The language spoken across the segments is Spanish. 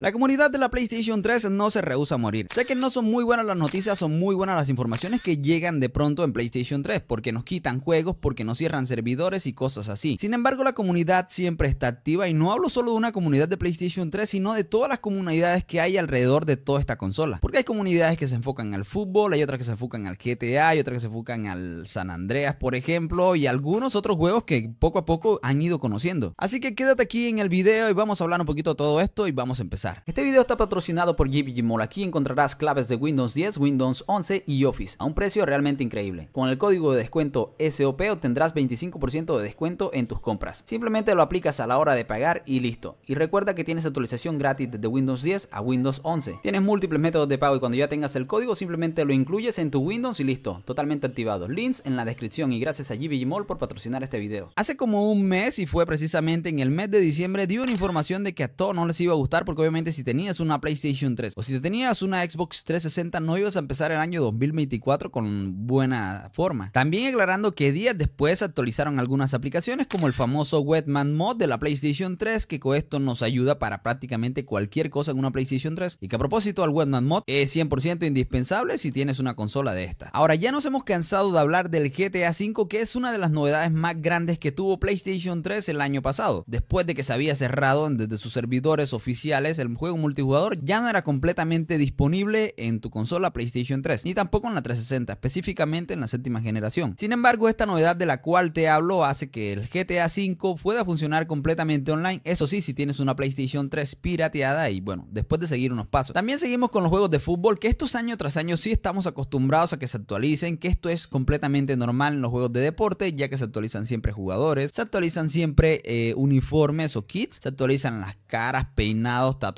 La comunidad de la PlayStation 3 no se rehúsa a morir. Sé que no son muy buenas las noticias, son muy buenas las informaciones que llegan de pronto en PlayStation 3, porque nos quitan juegos, porque nos cierran servidores y cosas así. Sin embargo, la comunidad siempre está activa y no hablo solo de una comunidad de PlayStation 3, sino de todas las comunidades que hay alrededor de toda esta consola. Porque hay comunidades que se enfocan al fútbol, hay otras que se enfocan al GTA, hay otras que se enfocan al San Andreas, por ejemplo, y algunos otros juegos que poco a poco han ido conociendo. Así que quédate aquí en el video y vamos a hablar un poquito de todo esto y vamos a empezar. Este video está patrocinado por Mall. Aquí encontrarás claves de Windows 10, Windows 11 y Office a un precio realmente increíble. Con el código de descuento SOP obtendrás 25% de descuento en tus compras. Simplemente lo aplicas a la hora de pagar y listo. Y recuerda que tienes actualización gratis desde Windows 10 a Windows 11. Tienes múltiples métodos de pago y cuando ya tengas el código simplemente lo incluyes en tu Windows y listo. Totalmente activado. Links en la descripción y gracias a Mall por patrocinar este video. Hace como un mes y fue precisamente en el mes de diciembre dio una información de que a todos no les iba a gustar porque obviamente si tenías una PlayStation 3 o si tenías una Xbox 360 no ibas a empezar el año 2024 con buena forma. También aclarando que días después actualizaron algunas aplicaciones como el famoso Wetman Mod de la PlayStation 3 que con esto nos ayuda para prácticamente cualquier cosa en una PlayStation 3 y que a propósito al Wetman Mod es 100% indispensable si tienes una consola de esta. Ahora ya nos hemos cansado de hablar del GTA 5 que es una de las novedades más grandes que tuvo PlayStation 3 el año pasado después de que se había cerrado desde sus servidores oficiales el juego multijugador ya no era completamente disponible en tu consola PlayStation 3, ni tampoco en la 360, específicamente en la séptima generación. Sin embargo, esta novedad de la cual te hablo hace que el GTA V pueda funcionar completamente online, eso sí, si tienes una PlayStation 3 pirateada y bueno, después de seguir unos pasos. También seguimos con los juegos de fútbol, que estos año tras año sí estamos acostumbrados a que se actualicen, que esto es completamente normal en los juegos de deporte, ya que se actualizan siempre jugadores, se actualizan siempre eh, uniformes o kits, se actualizan las caras, peinados, tatuajes,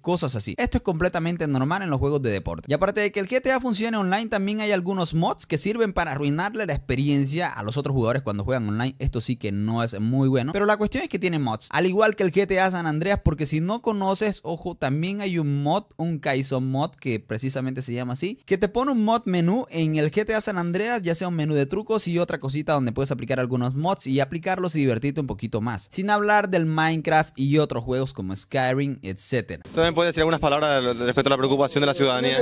cosas así. Esto es completamente normal en los juegos de deporte. Y aparte de que el GTA funcione online, también hay algunos mods que sirven para arruinarle la experiencia a los otros jugadores cuando juegan online. Esto sí que no es muy bueno. Pero la cuestión es que tiene mods. Al igual que el GTA San Andreas, porque si no conoces, ojo, también hay un mod, un Kaizo mod que precisamente se llama así, que te pone un mod menú en el GTA San Andreas, ya sea un menú de trucos y otra cosita donde puedes aplicar algunos mods y aplicarlos y divertirte un poquito más. Sin hablar del Minecraft y otros juegos como Skyrim, etc. ¿Tú También puede decir algunas palabras respecto a la preocupación de la ciudadanía.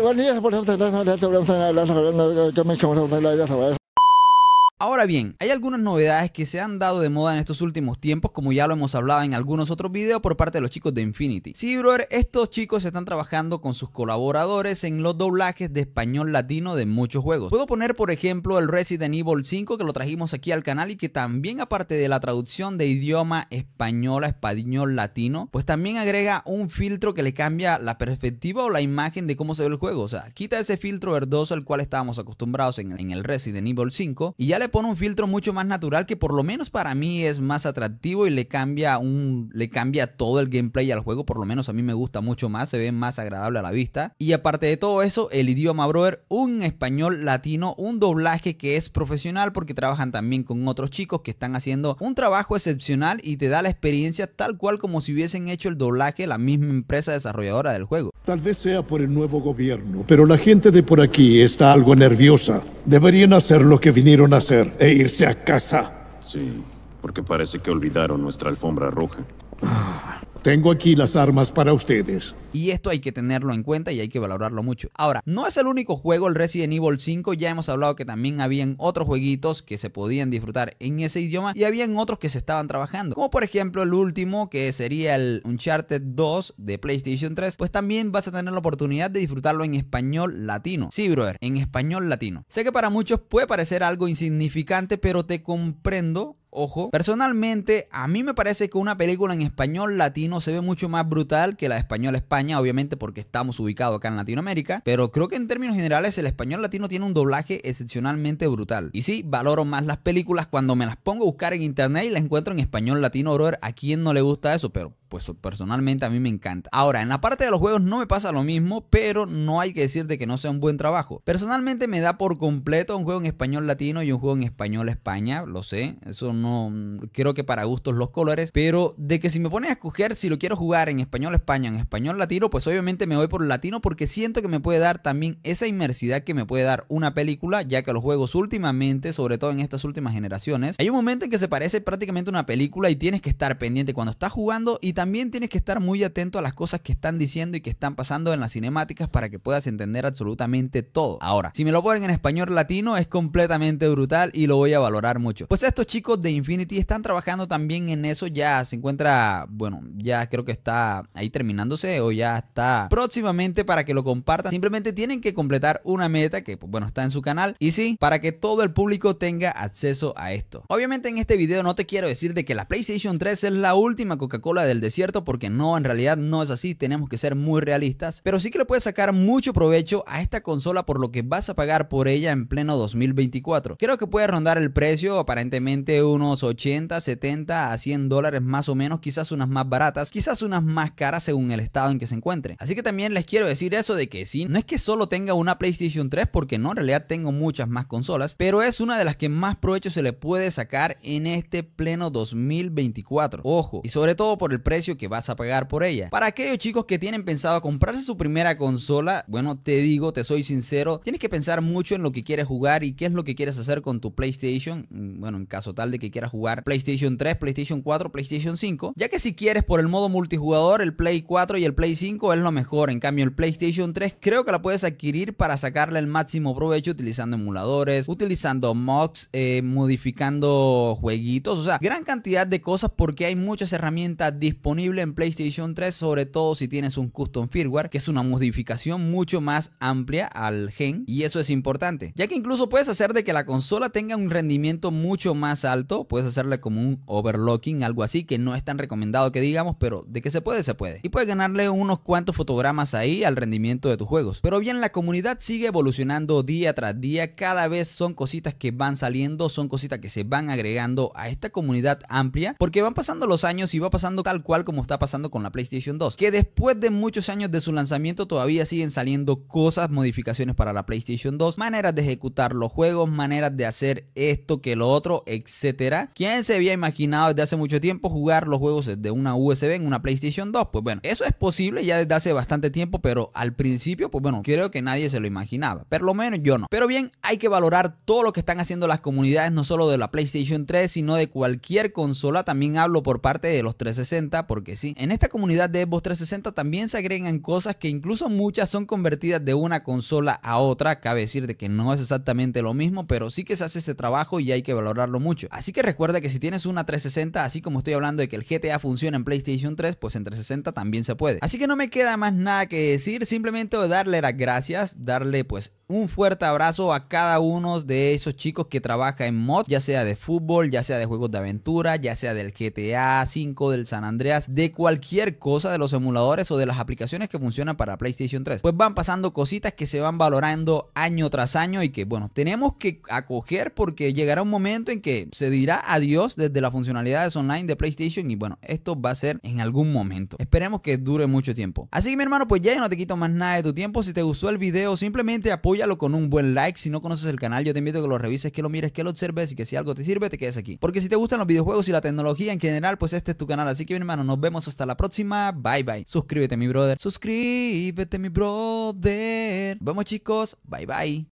Ahora bien, hay algunas novedades que se han dado de moda en estos últimos tiempos, como ya lo hemos hablado en algunos otros videos por parte de los chicos de Infinity. Sí, brother, estos chicos están trabajando con sus colaboradores en los doblajes de español latino de muchos juegos. Puedo poner, por ejemplo, el Resident Evil 5 que lo trajimos aquí al canal y que también aparte de la traducción de idioma español a español latino, pues también agrega un filtro que le cambia la perspectiva o la imagen de cómo se ve el juego. O sea, quita ese filtro verdoso al cual estábamos acostumbrados en, en el Resident Evil 5 y ya le pone un filtro mucho más natural que por lo menos para mí es más atractivo y le cambia, un, le cambia todo el gameplay al juego, por lo menos a mí me gusta mucho más, se ve más agradable a la vista. Y aparte de todo eso, el idioma brother, un español latino, un doblaje que es profesional porque trabajan también con otros chicos que están haciendo un trabajo excepcional y te da la experiencia tal cual como si hubiesen hecho el doblaje la misma empresa desarrolladora del juego. Tal vez sea por el nuevo gobierno, pero la gente de por aquí está algo nerviosa. Deberían hacer lo que vinieron a hacer e irse a casa. Sí, porque parece que olvidaron nuestra alfombra roja. Ah, tengo aquí las armas para ustedes. Y esto hay que tenerlo en cuenta y hay que valorarlo mucho. Ahora, no es el único juego el Resident Evil 5, ya hemos hablado que también habían otros jueguitos que se podían disfrutar en ese idioma y habían otros que se estaban trabajando, como por ejemplo el último que sería el Uncharted 2 de PlayStation 3, pues también vas a tener la oportunidad de disfrutarlo en español latino. Sí, brother, en español latino. Sé que para muchos puede parecer algo insignificante, pero te comprendo Ojo, personalmente a mí me parece que una película en español latino se ve mucho más brutal que la de español España, obviamente porque estamos ubicados acá en Latinoamérica, pero creo que en términos generales el español latino tiene un doblaje excepcionalmente brutal. Y sí, valoro más las películas cuando me las pongo a buscar en internet y las encuentro en español latino, brother, ¿a quién no le gusta eso? Pero pues personalmente a mí me encanta. Ahora, en la parte de los juegos no me pasa lo mismo, pero no hay que decir de que no sea un buen trabajo. Personalmente me da por completo un juego en español latino y un juego en español España, lo sé, eso no mm, creo que para gustos los colores, pero de que si me pones a escoger si lo quiero jugar en español España, en español latino, pues obviamente me voy por latino porque siento que me puede dar también esa inmersidad que me puede dar una película, ya que los juegos últimamente, sobre todo en estas últimas generaciones, hay un momento en que se parece prácticamente a una película y tienes que estar pendiente cuando estás jugando y también tienes que estar muy atento a las cosas que están diciendo y que están pasando en las cinemáticas para que puedas entender absolutamente todo. Ahora, si me lo ponen en español latino es completamente brutal y lo voy a valorar mucho. Pues estos chicos de Infinity están trabajando también en eso, ya se encuentra, bueno, ya creo que está ahí terminándose o ya está próximamente para que lo compartan. Simplemente tienen que completar una meta que, pues, bueno, está en su canal y sí, para que todo el público tenga acceso a esto. Obviamente en este video no te quiero decir de que la PlayStation 3 es la última Coca-Cola del cierto porque no, en realidad no es así, tenemos que ser muy realistas, pero sí que le puedes sacar mucho provecho a esta consola por lo que vas a pagar por ella en pleno 2024. Creo que puede rondar el precio aparentemente unos 80, 70 a 100 dólares más o menos, quizás unas más baratas, quizás unas más caras según el estado en que se encuentre. Así que también les quiero decir eso de que sí, no es que solo tenga una PlayStation 3 porque no, en realidad tengo muchas más consolas, pero es una de las que más provecho se le puede sacar en este pleno 2024. Ojo, y sobre todo por el precio que vas a pagar por ella. Para aquellos chicos que tienen pensado comprarse su primera consola, bueno, te digo, te soy sincero, tienes que pensar mucho en lo que quieres jugar y qué es lo que quieres hacer con tu PlayStation. Mm, bueno, en caso tal de que quieras jugar PlayStation 3, PlayStation 4, PlayStation 5, ya que si quieres por el modo multijugador, el Play 4 y el Play 5 es lo mejor. En cambio, el PlayStation 3 creo que la puedes adquirir para sacarle el máximo provecho utilizando emuladores, utilizando mods, eh, modificando jueguitos, o sea, gran cantidad de cosas porque hay muchas herramientas disponibles en PlayStation 3, sobre todo si tienes un custom firmware, que es una modificación mucho más amplia al gen, y eso es importante, ya que incluso puedes hacer de que la consola tenga un rendimiento mucho más alto, puedes hacerle como un overlocking, algo así, que no es tan recomendado que digamos, pero de que se puede, se puede. Y puedes ganarle unos cuantos fotogramas ahí al rendimiento de tus juegos. Pero bien, la comunidad sigue evolucionando día tras día, cada vez son cositas que van saliendo, son cositas que se van agregando a esta comunidad amplia, porque van pasando los años y va pasando tal cual como está pasando con la PlayStation 2, que después de muchos años de su lanzamiento todavía siguen saliendo cosas, modificaciones para la PlayStation 2, maneras de ejecutar los juegos, maneras de hacer esto que lo otro, etcétera. ¿Quién se había imaginado desde hace mucho tiempo jugar los juegos desde una USB en una PlayStation 2? Pues bueno, eso es posible ya desde hace bastante tiempo, pero al principio, pues bueno, creo que nadie se lo imaginaba, pero lo menos yo no. Pero bien, hay que valorar todo lo que están haciendo las comunidades, no solo de la PlayStation 3, sino de cualquier consola, también hablo por parte de los 360 porque sí. En esta comunidad de Xbox 360 también se agregan cosas que incluso muchas son convertidas de una consola a otra. Cabe decir de que no es exactamente lo mismo, pero sí que se hace ese trabajo y hay que valorarlo mucho. Así que recuerda que si tienes una 360, así como estoy hablando de que el GTA funciona en PlayStation 3, pues en 360 también se puede. Así que no me queda más nada que decir, simplemente darle las gracias, darle pues un fuerte abrazo a cada uno de esos chicos que trabaja en mod, ya sea de fútbol, ya sea de juegos de aventura, ya sea del GTA 5, del San Andreas, de cualquier cosa de los emuladores o de las aplicaciones que funcionan para PlayStation 3. Pues van pasando cositas que se van valorando año tras año y que bueno, tenemos que acoger porque llegará un momento en que se dirá adiós desde las funcionalidades online de PlayStation y bueno, esto va a ser en algún momento. Esperemos que dure mucho tiempo. Así que mi hermano, pues ya no te quito más nada de tu tiempo. Si te gustó el video, simplemente apoya con un buen like. Si no conoces el canal, yo te invito a que lo revises, que lo mires, que lo observes y que si algo te sirve, te quedes aquí. Porque si te gustan los videojuegos y la tecnología en general, pues este es tu canal. Así que, mi hermano, nos vemos hasta la próxima. Bye bye. Suscríbete, mi brother. Suscríbete, mi brother. Vamos, chicos. Bye bye.